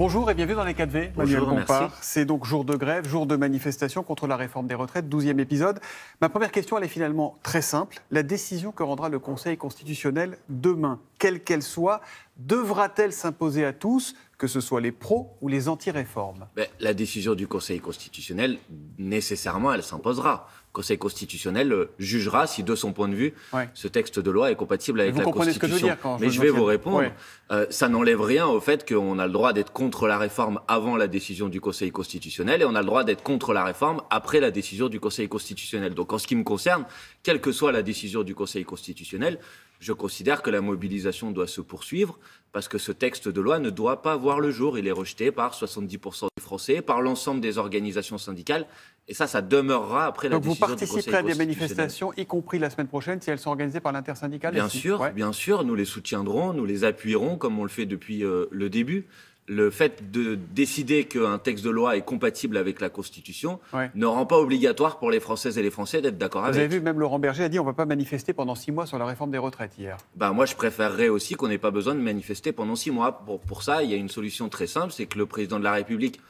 Bonjour et bienvenue dans les 4V, Manuel C'est donc jour de grève, jour de manifestation contre la réforme des retraites, 12e épisode. Ma première question, elle est finalement très simple. La décision que rendra le Conseil constitutionnel demain quelle qu'elle soit, devra-t-elle s'imposer à tous, que ce soit les pros ou les anti-réformes ben, La décision du Conseil constitutionnel, nécessairement, elle s'imposera. Le Conseil constitutionnel euh, jugera si, de son point de vue, ce texte de loi est compatible avec vous la comprenez Constitution. Ce que je veux dire quand Mais je, vais vous répondre. Euh, ça n'enlève rien au fait qu'on a le droit d'être contre la réforme avant la décision du Conseil constitutionnel et on a le droit d'être contre la réforme après la décision du Conseil constitutionnel. Donc, en ce qui me concerne, quelle que soit la décision du Conseil constitutionnel, je considère que la mobilisation doit se poursuivre parce que ce texte de loi ne doit pas voir le jour. Il est rejeté par 70% des Français, par l'ensemble des organisations syndicales. Et ça, ça demeurera après la décision du Conseil vous participerez à des manifestations, y compris la semaine prochaine, si elles sont organisées par l'intersyndicale Bien sûr, bien sûr. Nous les soutiendrons, nous les appuierons, comme on le fait depuis euh, le début le fait de décider qu'un texte de loi est compatible avec la Constitution ne rend pas obligatoire pour les Françaises et les Français d'être d'accord avec. Vous avez vu, même Laurent Berger a dit on ne va pas manifester pendant six mois sur la réforme des retraites hier. Ben, moi, je préférerais aussi qu'on n'ait pas besoin de manifester pendant six mois. pour ça, il y a une solution très simple, c'est que le président de la République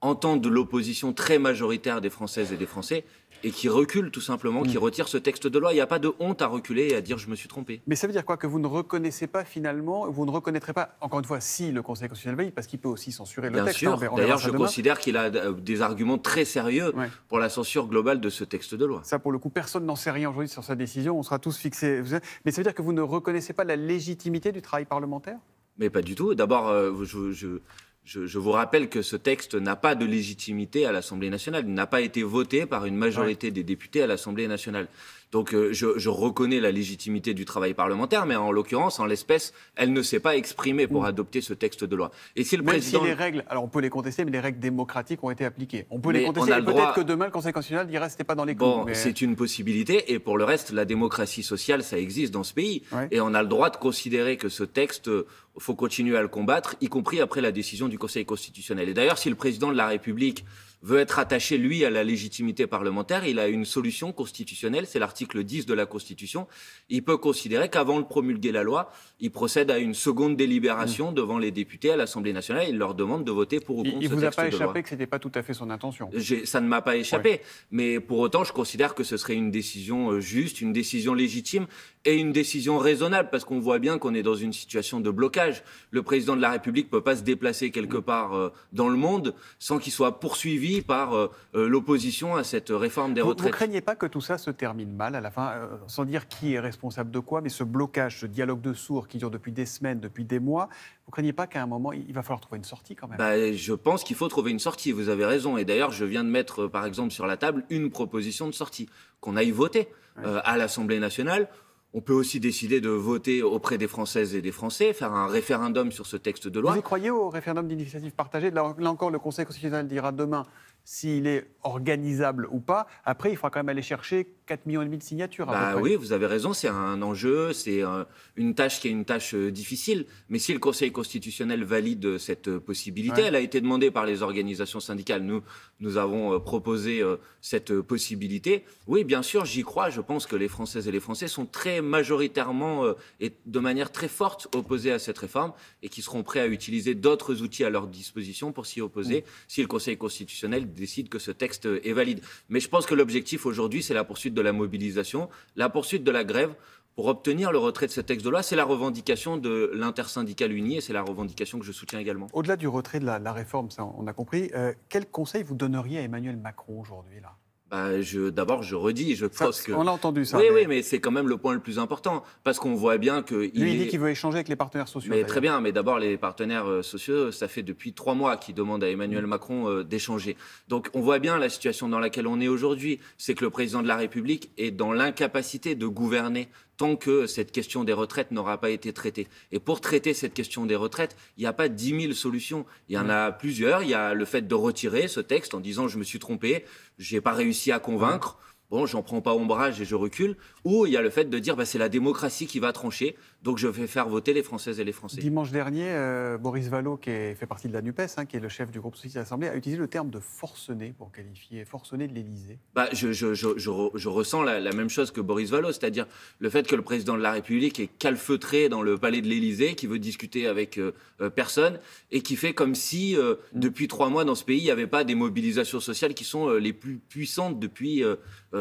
entende l'opposition très majoritaire des Françaises et des Français et qui recule tout simplement, qui mm. retire ce texte de loi. Il n'y a pas de honte à reculer et à dire je me suis trompé. Mais ça veut dire quoi Que vous ne reconnaissez pas finalement, vous ne reconnaîtrez pas, encore une fois, si le Conseil constitutionnel veille, parce qu'il peut aussi censurer le Bien texte. Bien hein, sûr, d'ailleurs je considère qu'il a euh, des arguments très sérieux pour la censure globale de ce texte de loi. Ça pour le coup, personne n'en sait rien aujourd'hui sur sa décision, on sera tous fixés. Mais ça veut dire que vous ne reconnaissez pas la légitimité du travail parlementaire mais pas du tout. D'abord, euh, je, je, je, vous rappelle que ce texte n'a pas de légitimité à l'Assemblée nationale. Il n'a pas été voté par une majorité des députés à l'Assemblée nationale. Donc euh, je, reconnais la légitimité du travail parlementaire, mais en l'occurrence, en l'espèce, elle ne s'est pas exprimée pour mm. adopter ce texte de loi. Et si le Même si les règles, alors on peut les contester, mais les règles démocratiques ont été appliquées. On peut les contester, peut-être que demain, le Conseil constitutionnel dira c'était pas dans les Bon, c'est une possibilité, et pour le reste, la démocratie sociale, ça existe dans ce pays. Et on a le droit de considérer que ce texte euh, faut continuer à le combattre, y compris après la décision du Conseil constitutionnel. Et d'ailleurs, si le président de la République veut être attaché, lui, à la légitimité parlementaire, il a une solution constitutionnelle, c'est l'article 10 de la Constitution. Il peut considérer qu'avant de promulguer la loi, il procède à une seconde délibération mm. devant les députés à l'Assemblée nationale. Il leur demande de voter pour ou contre il, ce vous a pas échappé que ce n'était pas tout à fait son intention. Ça ne m'a pas échappé. Mais pour autant, je considère que ce serait une décision euh, juste, une décision légitime et une décision raisonnable, parce qu'on voit bien qu'on est dans une situation de blocage. Le président de la République ne peut pas se déplacer quelque part euh, dans le monde sans qu'il soit poursuivi par euh, euh, l'opposition à cette réforme des retraites. Vous ne craignez pas que tout ça se termine mal à la fin, sans dire qui est responsable de quoi, mais ce blocage, ce dialogue de sourds qui dure depuis des semaines, depuis des mois, vous ne craignez pas qu'à un moment, il va falloir trouver une sortie quand même bah, Je pense qu'il faut trouver une sortie, vous avez raison. Et d'ailleurs, je viens de mettre, par exemple, sur la table une proposition de sortie, qu'on aille voter votée à l'Assemblée nationale on peut aussi décider de voter auprès des Françaises et des Français, faire un référendum sur ce texte de loi. Vous croyez au référendum d'initiative partagée Là encore, le Conseil constitutionnel dira demain s'il est organisable ou pas. Après, il faudra quand même aller chercher 4,5 millions de signatures. Bah oui, vous avez raison, c'est un enjeu, c'est euh, une tâche qui est une tâche euh, difficile. Mais si le Conseil constitutionnel valide euh, cette possibilité, elle a été demandée par les organisations syndicales. Nous, nous avons proposé cette possibilité. Oui, bien sûr, j'y crois. Je pense que les Françaises et les Français sont très majoritairement et de manière très forte opposés à cette réforme et qui seront prêts à utiliser d'autres outils à leur disposition pour s'y opposer si le Conseil constitutionnel décide que ce texte est valide. Mais je pense que l'objectif aujourd'hui, c'est la poursuite de la mobilisation, la poursuite de la grève pour obtenir le retrait de ce texte de loi. C'est la revendication de l'intersyndicale uni et c'est la revendication que je soutiens également. Au-delà du retrait de la, réforme, on a compris, euh, quel conseil vous donneriez à Emmanuel Macron aujourd'hui là bah, d'abord, je redis, je pense que. On l'a entendu ça. Oui, oui, mais c'est quand même le point le plus important parce qu'on voit bien que. Lui, il, dit qu'il veut échanger avec les partenaires sociaux. Mais très bien, mais d'abord, les partenaires euh, sociaux, ça fait depuis trois mois qu'ils demandent à Emmanuel mm. Macron euh, d'échanger. Donc, on voit bien la situation dans laquelle on est aujourd'hui. C'est que le président de la République est dans l'incapacité de gouverner tant que cette question des retraites n'aura pas été traitée. Et pour traiter cette question des retraites, il n'y a pas 10 000 solutions. Il y en a plusieurs. Il y a le fait de retirer ce texte en disant je me suis trompé, n'ai pas réussi à convaincre bon, j'en prends pas ombrage et je recule, ou il y a le fait de dire, bah, c'est la démocratie qui va trancher, donc je vais faire voter les Françaises et les Français. Dimanche dernier, euh, Boris Vallot, qui fait partie de la NUPES, hein, qui est le chef du groupe Société l'Assemblée, a utilisé le terme de forcené pour qualifier, forcené de l'Élysée. Bah, je, je, ressens la, même chose que Boris Vallot, c'est-à-dire le fait que le président de la République est calfeutré dans le palais de l'Élysée, qui veut discuter avec euh, euh, personne, et qui fait comme si, mm. depuis trois mois dans ce pays, il n'y avait pas des mobilisations sociales qui sont les plus puissantes depuis...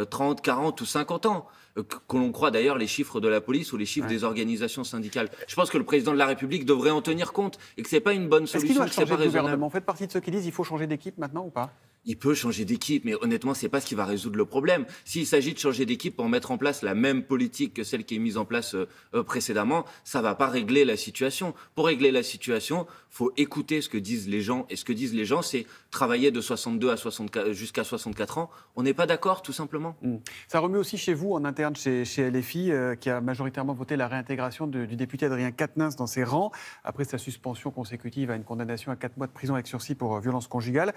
30, euh, 40 ou 50 ans, euh, que l'on croit d'ailleurs les chiffres de la police ou les chiffres des organisations syndicales. Je pense que le président de la République devrait en tenir compte et que ce n'est pas une bonne solution. Est-ce qu'il doit changer de gouvernement Faites partie de ceux qui disent qu'il faut changer d'équipe maintenant ou pas il peut changer d'équipe, mais honnêtement, c'est pas ce qui va résoudre le problème. S'il s'agit de changer d'équipe pour mettre en place la même politique que celle qui est mise en place euh, euh, précédemment, ça va pas régler la situation. Pour régler la situation, faut écouter ce que disent les gens. Et ce que disent les gens, c'est travailler de 62 à 64, euh, jusqu'à 64 ans. On n'est pas d'accord, tout simplement. Mm. Ça remue aussi chez vous, en interne, chez, chez LFI, qui a majoritairement voté la réintégration du député Adrien Quatennens dans ses rangs, après sa suspension consécutive à une condamnation à 4 mois de prison avec sursis pour violence conjugale.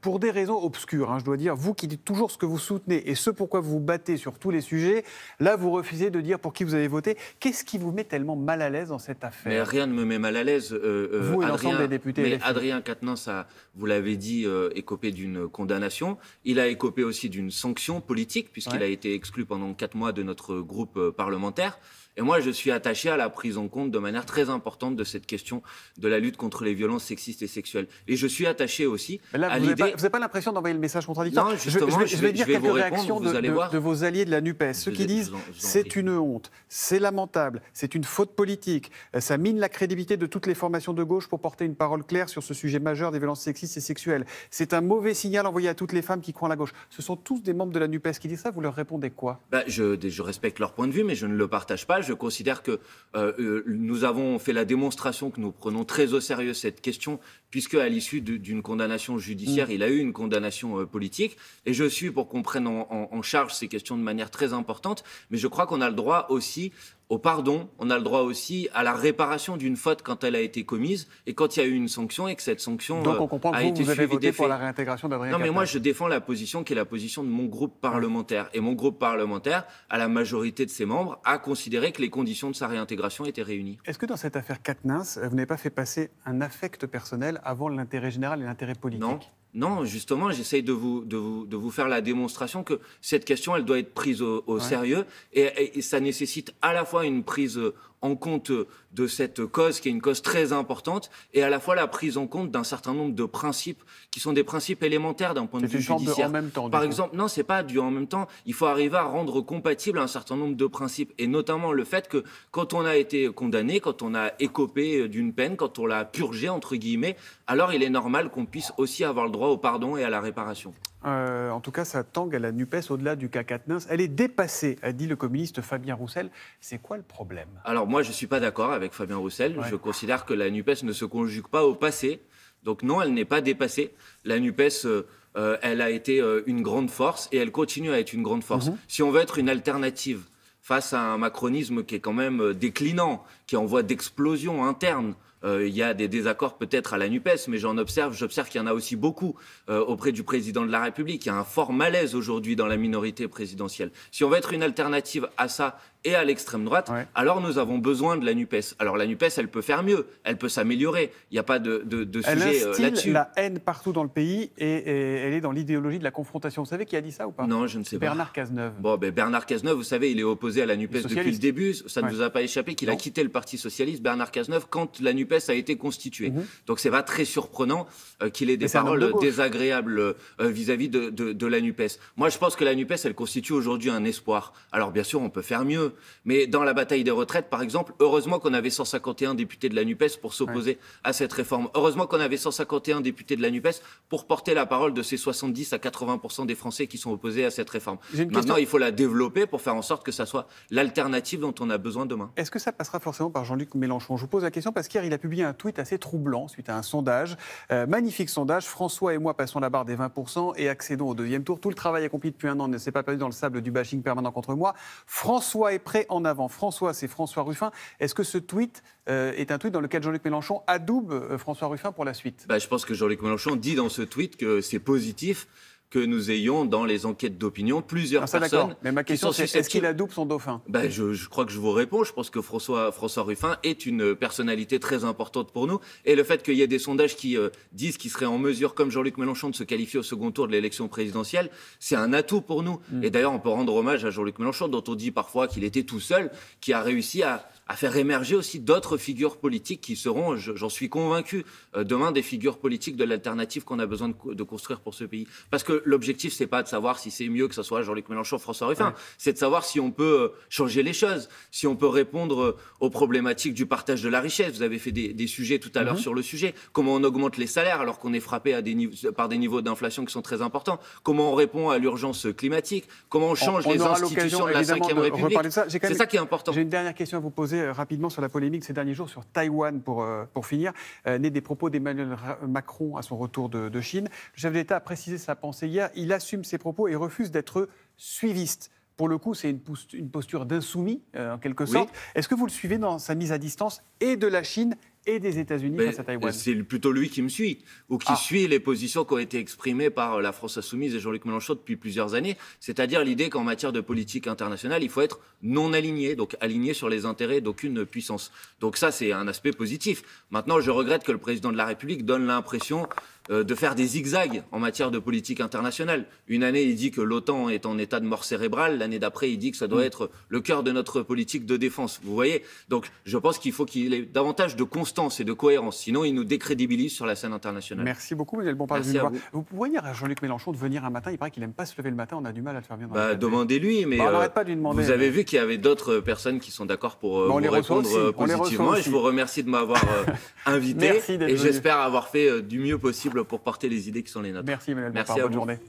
pour des raison raisons obscures, hein, je dois dire, vous qui dites toujours ce que vous soutenez et ce pourquoi vous vous battez sur tous les sujets, là vous refusez de dire pour qui vous avez voté. Qu'est-ce qui vous met tellement mal à l'aise dans cette affaire mais Rien ne me met mal à l'aise. Euh, euh, vous et l'ensemble des députés. Mais Adrien Quatennens, vous l'avez dit, est euh, écopé d'une condamnation. Il a écopé aussi d'une sanction politique, puisqu'il a été exclu pendant quatre mois de notre groupe parlementaire. Et moi, je suis attaché à la prise en compte de manière très importante de cette question de la lutte contre les violences sexistes et sexuelles. Et je suis attaché aussi à l'idée. Vous l'impression d'envoyer le message contradictoire. Non, je, vais, dire quelques réactions de, de, vos alliés de la NUPES. Ceux qui disent c'est une honte, c'est lamentable, c'est une faute politique, euh, ça mine la crédibilité de toutes les formations de gauche pour porter une parole claire sur ce sujet majeur des violences sexistes et sexuelles. C'est un mauvais signal envoyé à toutes les femmes qui croient à la gauche. Ce sont tous des membres de la NUPES qui disent ça. Vous leur répondez quoi bah, je, je, respecte leur point de vue, mais je ne le partage pas. Je considère que euh, euh, nous avons fait la démonstration que nous prenons très au sérieux cette question puisque à l'issue d'une condamnation judiciaire, mm. il a eu une condamnation euh, politique. Et je suis pour qu'on prenne en, charge ces questions de manière très importante, mais je crois qu'on a le droit aussi au pardon, on a le droit aussi à la réparation d'une faute quand elle a été commise et quand il y a eu une sanction et que cette sanction Donc on comprend euh, que vous, avez voté pour la réintégration d'Adrien Non, mais moi je défends la position qui est la position de mon groupe parlementaire et mon groupe parlementaire, à la majorité de ses membres, a considéré que les conditions de sa réintégration étaient réunies. Est-ce que dans cette affaire Katnins, vous n'avez pas fait passer un affect personnel avant l'intérêt général et l'intérêt politique non, justement, j'essaye de vous, de, vous, faire la démonstration que cette question, elle doit être prise au, sérieux et, ça nécessite à la fois une prise en compte de cette cause qui est une cause très importante et à la fois la prise en compte d'un certain nombre de principes qui sont des principes élémentaires d'un point de vue judiciaire. en même temps, Par exemple, non, c'est pas du en même temps. Il faut arriver à rendre compatible un certain nombre de principes et notamment le fait que quand on a été condamné, quand on a écopé d'une peine, quand on l'a purgé entre guillemets, alors il est normal qu'on puisse aussi avoir le droit au pardon et à la réparation. Euh, en tout cas, ça tangue à la NUPES au-delà du CAC 49. Elle est dépassée, a dit le communiste Fabien Roussel. C'est quoi le problème Alors moi, je ne suis pas d'accord avec Fabien Roussel. Je considère que la NUPES ne se conjugue pas au passé. Donc non, elle n'est pas dépassée. La NUPES... Euh, euh, elle a été une grande force et elle continue à être une grande force. Mhm. Si on veut être une alternative face à un macronisme qui est quand même déclinant, qui envoie d'explosions internes, d'explosion euh, il y a des désaccords peut-être à la NUPES, mais j'en observe, j'observe qu'il y en a aussi beaucoup euh, auprès du président de la République. Il y a un fort malaise aujourd'hui dans la minorité présidentielle. Si on veut être une alternative à ça et à l'extrême droite, alors nous avons besoin de la NUPES. Alors la NUPES, elle peut faire mieux, elle peut s'améliorer. Il n'y a pas de, sujet euh, là-dessus. La haine partout dans le pays et, elle est dans l'idéologie de la confrontation. Vous savez qui a dit ça ou pas Non, je ne sais Bernard pas. Bernard Cazeneuve. Bon, ben Bernard Cazeneuve, vous savez, il est opposé à la NUPES depuis le début. Ça ne nous vous a pas échappé qu'il a quitté le Parti Socialiste. Bernard Cazeneuve, quand la NUPES a été constituée. Donc, mhm. Donc c'est pas très surprenant euh, qu'il ait des paroles désagréables euh, vis-à-vis de, la NUPES. Moi, je pense que la NUPES, elle constitue aujourd'hui un espoir. Alors bien sûr, on peut faire mieux. Mais dans la bataille des retraites, par exemple, heureusement qu'on avait 151 députés de la NUPES pour s'opposer à cette réforme. Heureusement qu'on avait 151 députés de la NUPES pour porter la parole de ces 70 à 80% des Français qui sont opposés à cette réforme. Maintenant, il faut la développer pour faire en sorte que ça soit l'alternative dont on a besoin demain. Est-ce que ça passera forcément par Jean-Luc Mélenchon Je vous pose la question parce qu'hier, il a publié un tweet assez troublant suite à un sondage. Euh, magnifique sondage. François et moi passons la barre des 20% et accédons au deuxième tour. Tout le travail accompli depuis un an ne s'est pas perdu dans le sable du bashing permanent contre moi. François est prêt en avant. François, c'est François Ruffin. Est-ce que ce tweet euh, est un tweet dans lequel Jean-Luc Mélenchon adoube euh, François Ruffin pour la suite bah, Je pense que Jean-Luc Mélenchon dit dans ce tweet que c'est positif que nous ayons dans les enquêtes d'opinion plusieurs ah, personnes. Mais ma question, c'est est-ce qu'il a double son dauphin ben, je, je, crois que je vous réponds. Je pense que François, François Ruffin est une personnalité très importante pour nous. Et le fait qu'il y ait des sondages qui euh, disent qu'il serait en mesure, comme Jean-Luc Mélenchon, de se qualifier au second tour de l'élection présidentielle, c'est un atout pour nous. Hmm. Et d'ailleurs, on peut rendre hommage à Jean-Luc Mélenchon, dont on dit parfois qu'il était tout seul, qui a réussi à à faire émerger aussi d'autres figures politiques qui seront, j'en suis convaincu, euh, demain des figures politiques de l'alternative qu'on a besoin de, construire pour ce pays. Parce que l'objectif, c'est pas de savoir si c'est mieux que ce soit Jean-Luc Mélenchon, François Ruffin, c'est de savoir si on peut euh, changer les choses, si on peut répondre euh, aux problématiques du partage de la richesse. Vous avez fait des, sujets tout à l'heure mm-hmm. sur le sujet. Comment on augmente les salaires alors qu'on est frappé par des niveaux d'inflation qui sont très importants. Comment on répond à l'urgence climatique Comment on change les institutions de la Ve République C'est ça qui est important. J'ai une dernière question à vous poser rapidement sur la polémique ces derniers jours sur Taïwan pour, euh, pour finir, euh, Né des propos d'Emmanuel Macron à son retour de, Chine. Le chef d'État a précisé sa pensée hier. Il assume ses propos et refuse d'être suiviste pour le coup, c'est une, posture d'insoumis, euh, en quelque sorte. Est-ce que vous le suivez dans sa mise à distance et de la Chine et des États-Unis Taïwan C'est plutôt lui qui me suit, ou qui ah. suit les positions qui ont été exprimées par la France Insoumise et Jean-Luc Mélenchon depuis plusieurs années, c'est-à-dire l'idée qu'en matière de politique internationale, il faut être non aligné, donc aligné sur les intérêts d'aucune puissance. Donc ça, c'est un aspect positif. Maintenant, je regrette que le président de la République donne l'impression euh, de faire des zigzags en matière de politique internationale. Une année, il dit que l'OTAN est en état de mort cérébrale, l'année d'après, il dit que ça doit mm. être le cœur de notre politique de défense. Vous voyez Donc je pense qu'il faut qu'il ait davantage de constance et de cohérence, sinon il nous décrédibilise sur la scène internationale. Merci beaucoup, M. Le Vous. vous pouvez dire à Jean-Luc Mélenchon de venir un matin, il paraît qu'il n'aime pas se lever le matin, on a du mal à le faire venir. Bah, demandez-lui, mais on euh, pas de lui demander, vous avez vu qu'il y avait d'autres personnes qui sont d'accord pour euh, vous répondre positivement. Et je vous remercie de m'avoir invité Merci et j'espère avoir fait du mieux possible pour porter les idées qui sont les nôtres. Merci, madame Merci Bonne journée.